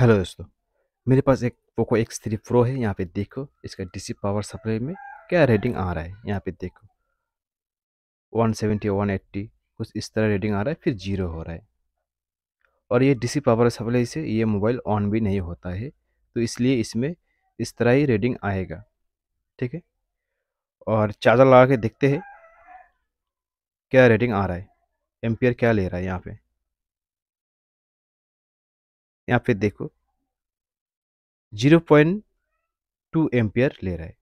hello दोस्तों मेरे पास एक पोको एक्स थ्री प्रो है यहाँ पे देखो इसका डीसी पावर सप्लाई में क्या रेडिंग आ रहा है यहाँ पे देखो 170 180 कुछ इस तरह रेडिंग आ रहा है फिर जीरो हो रहा है और ये डीसी पावर सप्लाई से ये मोबाइल ऑन भी नहीं होता है तो इसलिए इसमें इस तरह ही रेडिंग आएगा ठीक है और चार्जर लगा के देखते हैं क्या रेडिंग आ रहा है एम क्या ले रहा है यहाँ पर यहाँ पे देखो जीरो पॉइंट टू एम्पियर ले रहा है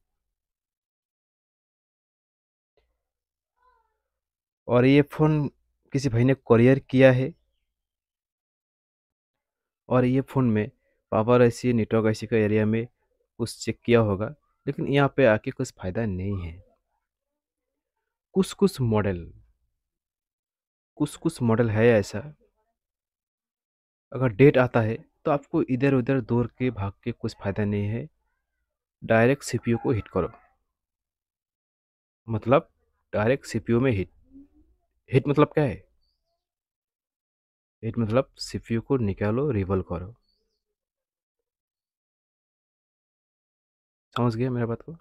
और ये फ़ोन किसी भाई ने कॉरियर किया है और ये फ़ोन में पावर ऐसी नेटवर्क ऐसी का एरिया में कुछ चेक किया होगा लेकिन यहाँ पे आके कुछ फ़ायदा नहीं है कुछ कुछ मॉडल कुछ कुछ मॉडल है ऐसा अगर डेट आता है तो आपको इधर उधर दौड़ के भाग के कुछ फ़ायदा नहीं है डायरेक्ट सी को हिट करो मतलब डायरेक्ट सी में हिट हिट मतलब क्या है हिट मतलब सी को निकालो रिवल करो समझ गया मेरा बात को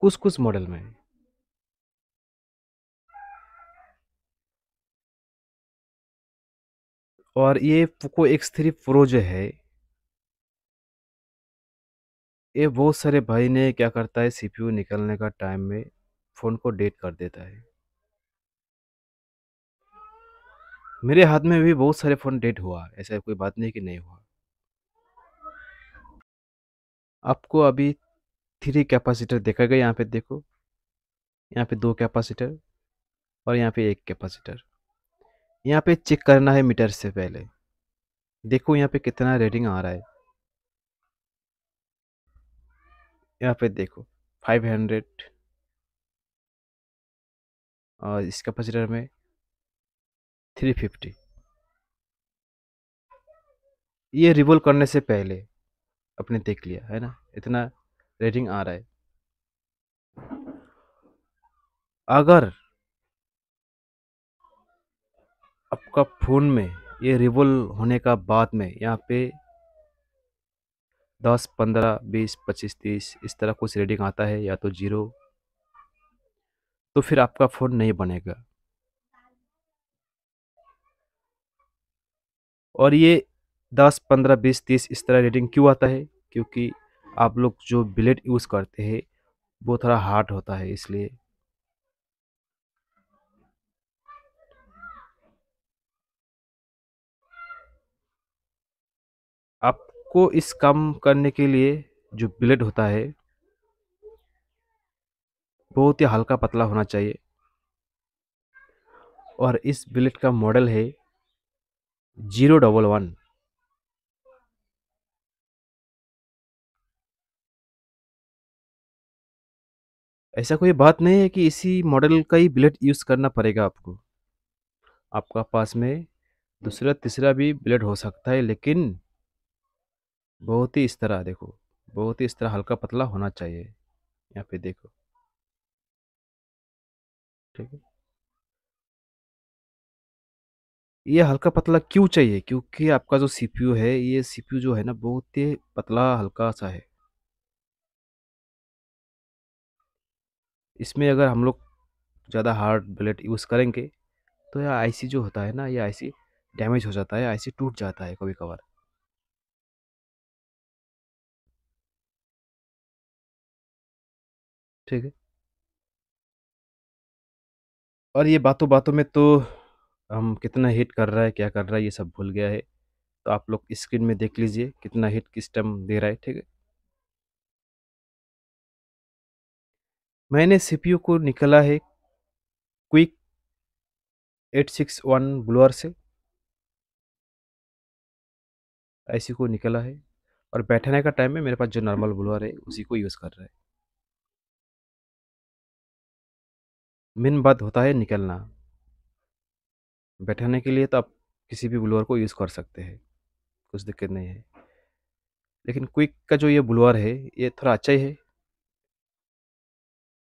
कुछ कुछ मॉडल में और ये पोको एक्स थ्री प्रो जो है ये बहुत सारे भाई ने क्या करता है सीपीयू निकलने का टाइम में फ़ोन को डेट कर देता है मेरे हाथ में भी बहुत सारे फ़ोन डेट हुआ ऐसा कोई बात नहीं कि नहीं हुआ आपको अभी थ्री कैपेसिटर देखा गया यहाँ पे देखो यहाँ पे दो कैपेसिटर और यहाँ पे एक कैपेसिटर यहाँ पे चेक करना है मीटर से पहले देखो यहाँ पे कितना रेडिंग आ रहा है यहाँ पे देखो 500 और इस कैपेसिटर में 350 ये रिवोल्व करने से पहले अपने देख लिया है ना इतना रेडिंग आ रहा है अगर आपका फ़ोन में ये रिवोल होने का बाद में यहाँ पे दस पंद्रह बीस पच्चीस तीस इस तरह कुछ रेडिंग आता है या तो ज़ीरो तो फिर आपका फ़ोन नहीं बनेगा और ये दस पंद्रह बीस तीस इस तरह रेडिंग क्यों आता है क्योंकि आप लोग जो बिलेट यूज़ करते हैं वो थोड़ा हार्ड होता है इसलिए को इस काम करने के लिए जो ब्लेड होता है बहुत ही हल्का पतला होना चाहिए और इस ब्लेड का मॉडल है जीरो डबल वन ऐसा कोई बात नहीं है कि इसी मॉडल का ही ब्लेड यूज़ करना पड़ेगा आपको आपका पास में दूसरा तीसरा भी ब्लेड हो सकता है लेकिन बहुत ही इस तरह देखो बहुत ही इस तरह हल्का पतला होना चाहिए यहाँ पे देखो ठीक है ये हल्का पतला क्यों चाहिए क्योंकि आपका जो सीपीयू है ये सीपीयू जो है ना बहुत ही पतला हल्का सा है इसमें अगर हम लोग ज़्यादा हार्ड ब्लेड यूज़ करेंगे तो यह आईसी जो होता है ना ये आईसी डैमेज हो जाता है आईसी टूट जाता है कभी कभार ठीक है और ये बातों बातों में तो हम कितना हिट कर रहा है क्या कर रहा है ये सब भूल गया है तो आप लोग स्क्रीन में देख लीजिए कितना हिट किस टाइम दे रहा है ठीक है मैंने सीपीयू को निकला है क्विक 861 ब्लोअर से ऐसी को निकला है और बैठने का टाइम में मेरे पास जो नॉर्मल ब्लोअर है उसी को यूज़ कर रहा है मेन बात होता है निकलना बैठाने के लिए तो आप किसी भी ब्लोअर को यूज़ कर सकते हैं कुछ दिक्कत नहीं है लेकिन क्विक का जो ये ब्लोअर है ये थोड़ा अच्छा ही है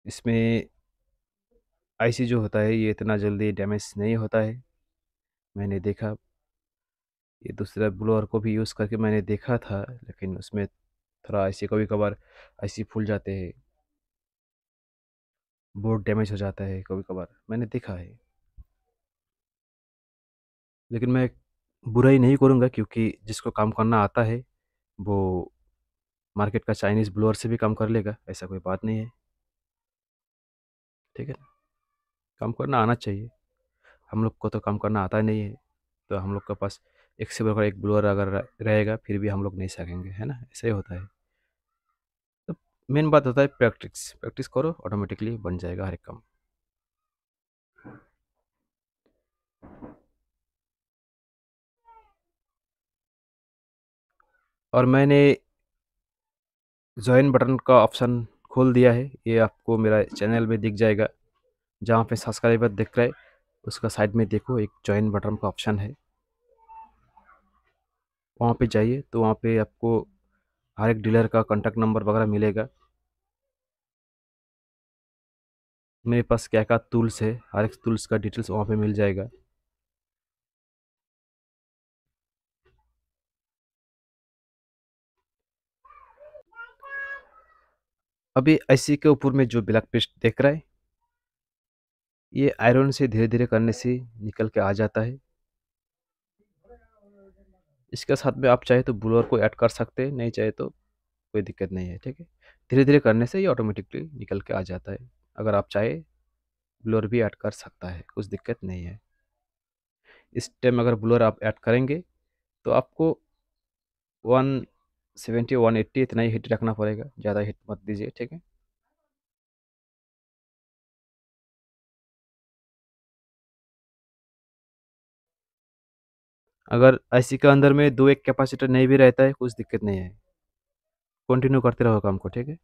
इसमें आईसी जो होता है ये इतना जल्दी डैमेज नहीं होता है मैंने देखा ये दूसरा ब्लोअर को भी यूज़ करके मैंने देखा था लेकिन उसमें थोड़ा आईसी कभी कभार आईसी फूल जाते हैं बोर्ड डैमेज हो जाता है कभी कभार मैंने देखा है लेकिन मैं बुराई नहीं करूँगा क्योंकि जिसको काम करना आता है वो मार्केट का चाइनीज़ ब्लोअर से भी काम कर लेगा ऐसा कोई बात नहीं है ठीक है ना काम करना आना चाहिए हम लोग को तो काम करना आता नहीं है तो हम लोग के पास एक से बढ़कर एक ब्लोअर अगर रहेगा फिर भी हम लोग नहीं सकेंगे है ना ऐसे ही होता है मेन बात होता है प्रैक्टिस प्रैक्टिस करो ऑटोमेटिकली बन जाएगा हर एक काम और मैंने ज्वाइन बटन का ऑप्शन खोल दिया है ये आपको मेरा चैनल में दिख जाएगा जहाँ पे सब्सक्राइबर दिख रहा है उसका साइड में देखो एक ज्वाइन बटन का ऑप्शन है वहाँ पे जाइए तो वहाँ पे आपको हर एक डीलर का कांटेक्ट नंबर वगैरह मिलेगा मेरे पास क्या क्या टूल्स है हर एक टूल्स का डिटेल्स वहाँ पे मिल जाएगा अभी ऐसी के ऊपर में जो ब्लैक पेस्ट देख रहा है ये आयरन से धीरे धीरे करने से निकल के आ जाता है इसके साथ में आप चाहे तो ब्लोअर को ऐड कर सकते हैं नहीं चाहे तो कोई दिक्कत नहीं है ठीक है धीरे धीरे करने से ये ऑटोमेटिकली निकल के आ जाता है अगर आप चाहे ब्लर भी ऐड कर सकता है कुछ दिक्कत नहीं है इस टाइम अगर ब्लर आप ऐड करेंगे तो आपको वन सेवेंटी वन एट्टी इतना ही हिट रखना पड़ेगा ज़्यादा हिट मत दीजिए ठीक है अगर आईसी के अंदर में दो एक कैपेसिटर नहीं भी रहता है कुछ दिक्कत नहीं है कंटिन्यू करते रहो काम को ठीक है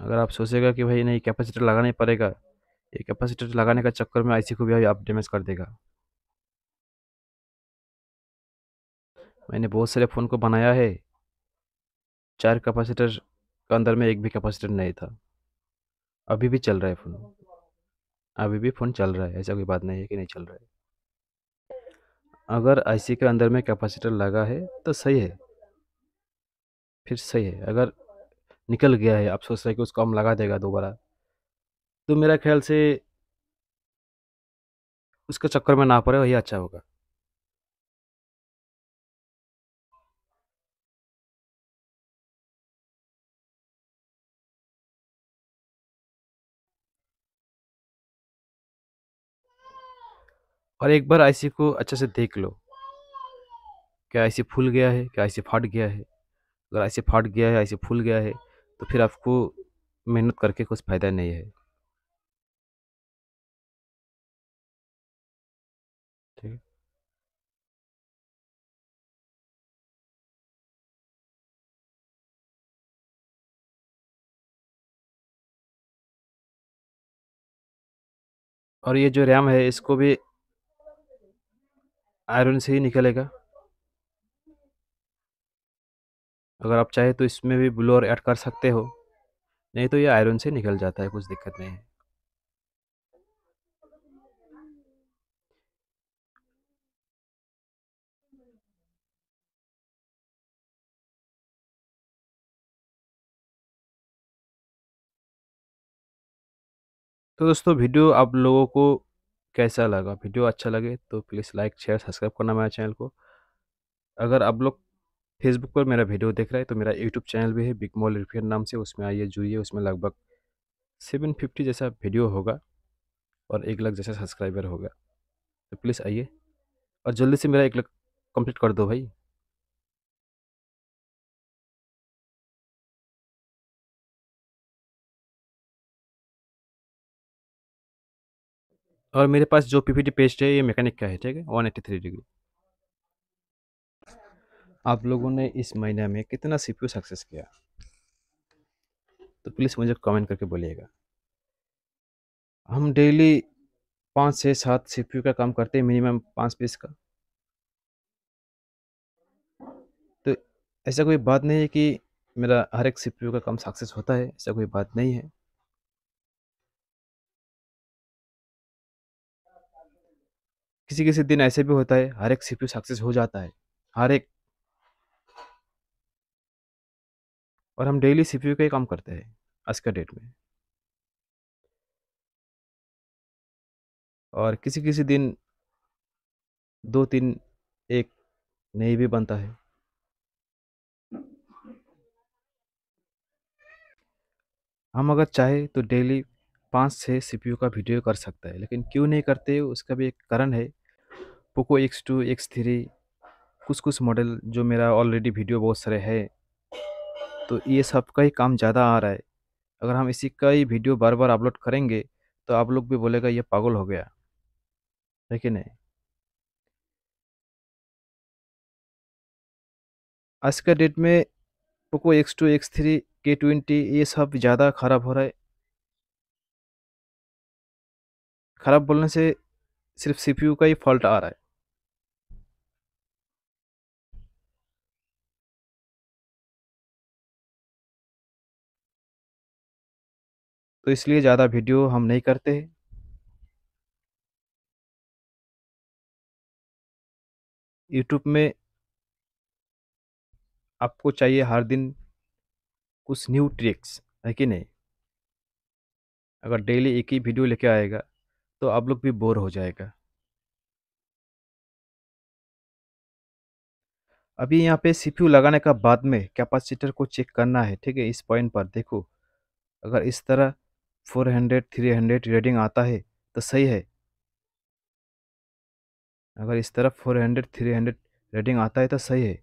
अगर आप सोचेगा कि भाई नहीं कैपेसिटर लगाना ही पड़ेगा ये कैपेसिटर लगाने का चक्कर में आईसी को भी आप डैमेज कर देगा मैंने बहुत सारे फ़ोन को बनाया है चार कैपेसिटर के अंदर में एक भी कैपेसिटर नहीं था अभी भी चल रहा है फ़ोन अभी भी फ़ोन चल रहा है ऐसा कोई बात नहीं है कि नहीं चल रहा है अगर आईसी के अंदर में कैपेसिटर लगा है तो सही है फिर सही है अगर निकल गया है आप सोच रहे कि उसको हम लगा देगा दोबारा तो मेरा ख्याल से उसके चक्कर में ना पड़े वही अच्छा होगा और एक बार आईसी को अच्छे से देख लो क्या आईसी फूल गया है क्या आईसी फाट गया है अगर आईसी फाट गया है आईसी फूल गया है तो फिर आपको मेहनत करके कुछ फ़ायदा नहीं है ठीक और ये जो रैम है इसको भी आयरन से ही निकलेगा अगर आप चाहे तो इसमें भी ब्लोअर ऐड कर सकते हो नहीं तो ये आयरन से निकल जाता है कुछ दिक्कत नहीं है तो दोस्तों वीडियो आप लोगों को कैसा लगा वीडियो अच्छा लगे तो प्लीज़ लाइक शेयर सब्सक्राइब करना मेरे चैनल को अगर आप लोग फेसबुक पर मेरा वीडियो देख रहा है तो मेरा यूट्यूब चैनल भी है बिग मॉल रिफियर नाम से उसमें आइए जुड़िए उसमें लगभग सेवन फिफ्टी जैसा वीडियो होगा और एक लाख जैसा सब्सक्राइबर होगा तो प्लीज़ आइए और जल्दी से मेरा एक लाख कंप्लीट कर दो भाई और मेरे पास जो पीपीटी पेस्ट है ये मैकेनिक का है ठीक है वन एट्टी थ्री डिग्री आप लोगों ने इस महीने में कितना सी सक्सेस किया तो प्लीज़ मुझे कमेंट करके बोलिएगा हम डेली पाँच से सात सी का काम करते हैं मिनिमम पाँच पीस का तो ऐसा कोई बात नहीं है कि मेरा हर एक सी का काम सक्सेस होता है ऐसा कोई बात नहीं है किसी किसी दिन ऐसे भी होता है हर एक सी सक्सेस हो जाता है हर एक और हम डेली सी पी यू का ही काम करते हैं आज का डेट में और किसी किसी दिन दो तीन एक नहीं भी बनता है हम अगर चाहे तो डेली पाँच से सीपीयू का वीडियो कर सकता है लेकिन क्यों नहीं करते उसका भी एक कारण है Poco X two X three कुछ कुछ मॉडल जो मेरा ऑलरेडी वीडियो बहुत सारे है तो ये सबका ही काम ज़्यादा आ रहा है अगर हम इसी का ही वीडियो बार बार अपलोड करेंगे तो आप लोग भी बोलेगा ये पागल हो गया है कि नहीं आज का डेट में Poco X two X three के ट्वेंटी ये सब ज़्यादा ख़राब हो रहा है ख़राब बोलने से सिर्फ सीपीयू का ही फॉल्ट आ रहा है तो इसलिए ज़्यादा वीडियो हम नहीं करते हैं यूट्यूब में आपको चाहिए हर दिन कुछ न्यू ट्रिक्स है कि नहीं अगर डेली एक ही वीडियो लेके आएगा तो आप लोग भी बोर हो जाएगा अभी यहाँ पे सीपीयू लगाने का बाद में कैपेसिटर को चेक करना है ठीक है इस पॉइंट पर देखो अगर इस तरह four hundred three hundred reading आता है तो सही है अगर इस तरफ four hundred three hundred reading आता है तो सही है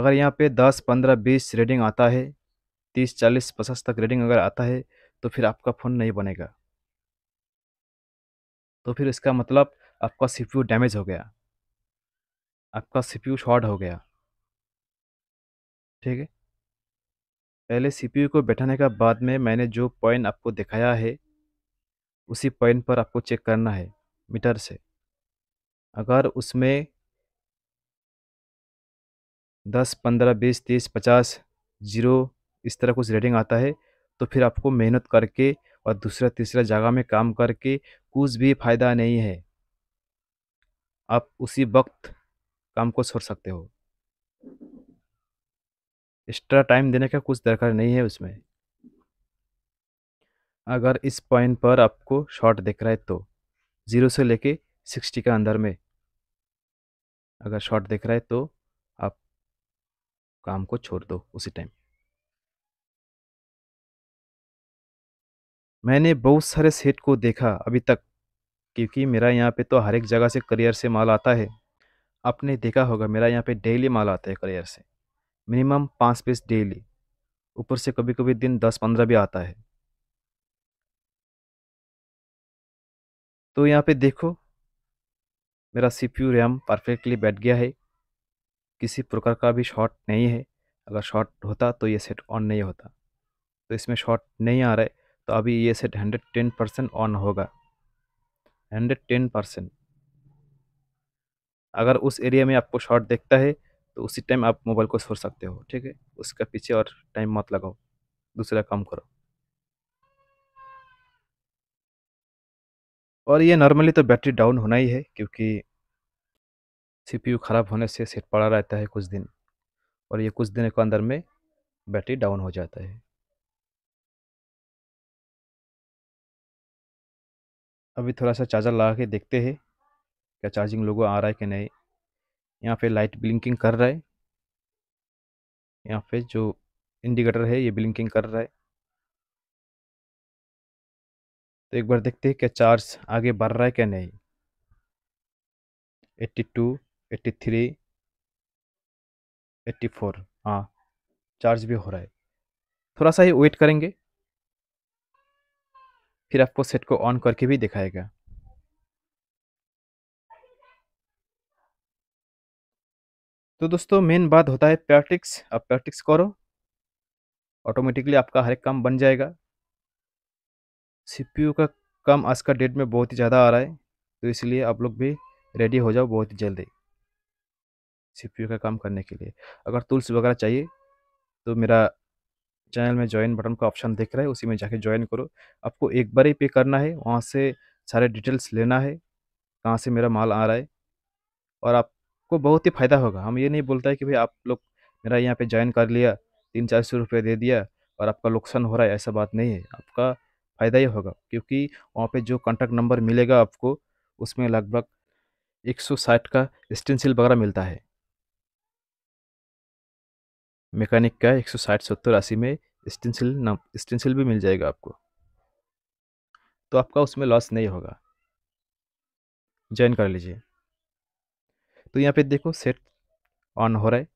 अगर यहाँ पे दस पंद्रह बीस रेडिंग आता है तीस चालीस पचास तक रेडिंग अगर आता है तो फिर आपका फ़ोन नहीं बनेगा तो फिर इसका मतलब आपका सी डैमेज हो गया आपका सी शॉर्ट हो गया ठीक है पहले सीपीयू को बैठाने का बाद में मैंने जो पॉइंट आपको दिखाया है उसी पॉइंट पर आपको चेक करना है मीटर से अगर उसमें दस पंद्रह बीस तीस पचास जीरो इस तरह कुछ रेटिंग आता है तो फिर आपको मेहनत करके और दूसरा तीसरा जगह में काम करके कुछ भी फ़ायदा नहीं है आप उसी वक्त काम को छोड़ सकते हो एक्स्ट्रा टाइम देने का कुछ दरकार नहीं है उसमें अगर इस पॉइंट पर आपको शॉर्ट देख रहा है तो ज़ीरो से लेके सिक्सटी का अंदर में अगर शॉर्ट देख रहा है तो आप काम को छोड़ दो उसी टाइम मैंने बहुत सारे सेट को देखा अभी तक क्योंकि मेरा यहाँ पे तो हर एक जगह से करियर से माल आता है आपने देखा होगा मेरा यहाँ पे डेली माल आता है करियर से मिनिमम पाँच पीस डेली ऊपर से कभी कभी दिन दस पंद्रह भी आता है तो यहाँ पे देखो मेरा C P U RAM perfectly बैठ गया है किसी प्रकार का भी शॉर्ट नहीं है अगर शॉर्ट होता तो ये सेट ऑन नहीं होता तो इसमें शॉर्ट नहीं आ रहा है तो अभी ये set hundred ten percent on होगा हंड्रेड टेन परसेंट अगर उस एरिया में आपको शॉर्ट देखता है तो उसी टाइम आप मोबाइल को छोड़ सकते हो ठीक है उसका पीछे और टाइम मत लगाओ दूसरा काम करो और ये नॉर्मली तो बैटरी डाउन होना ही है क्योंकि सीपीयू ख़राब होने से सेट पड़ा रहता है कुछ दिन और ये कुछ दिनों के अंदर में बैटरी डाउन हो जाता है अभी थोड़ा सा चार्जर लगा के देखते हैं क्या चार्जिंग लोगों आ रहा है कि नहीं यहाँ पे लाइट ब्लिंकिंग कर रहा है यहाँ पे जो इंडिकेटर है ये ब्लिंकिंग कर रहा है तो एक बार देखते हैं क्या चार्ज आगे बढ़ रहा है क्या नहीं 82, 83, 84 हाँ चार्ज भी हो रहा है थोड़ा सा ही वेट करेंगे फिर आपको सेट को ऑन करके भी दिखाएगा तो दोस्तों मेन बात होता है प्रैक्टिक्स आप प्रैक्टिक्स करो ऑटोमेटिकली आपका हर एक काम बन जाएगा सीपीयू का काम आज का डेट में बहुत ही ज़्यादा आ रहा है तो इसलिए आप लोग भी रेडी हो जाओ बहुत ही जल्दी सीपीयू का काम करने के लिए अगर टूल्स वगैरह चाहिए तो मेरा चैनल में ज्वाइन बटन का ऑप्शन देख रहा है उसी में जाके ज्वाइन करो आपको एक बार ही पे करना है वहाँ से सारे डिटेल्स लेना है कहाँ से मेरा माल आ रहा है और आप आपको बहुत ही फ़ायदा होगा हम ये नहीं बोलता है कि भाई आप लोग मेरा यहाँ पे ज्वाइन कर लिया तीन चार सौ रुपये दे दिया और आपका नुकसान हो रहा है ऐसा बात नहीं है आपका फ़ायदा ही होगा क्योंकि वहाँ पे जो कॉन्टैक्ट नंबर मिलेगा आपको उसमें लगभग साठ का स्टेंसिल वगैरह मिलता है मैकेनिक का एक सौ साठ सत्तर अस्सी में स्टेंसिल नाम स्टेंसिल भी मिल जाएगा आपको तो आपका उसमें लॉस नहीं होगा ज्वाइन कर लीजिए तो यहाँ पे देखो सेट ऑन हो रहा है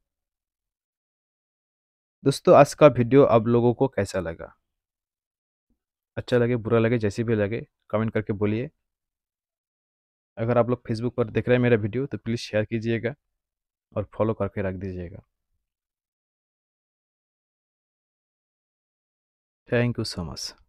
दोस्तों आज का वीडियो आप लोगों को कैसा लगा अच्छा लगे बुरा लगे जैसे भी लगे कमेंट करके बोलिए अगर आप लोग फेसबुक पर देख रहे हैं मेरा वीडियो तो प्लीज़ शेयर कीजिएगा और फॉलो करके रख दीजिएगा थैंक यू सो मच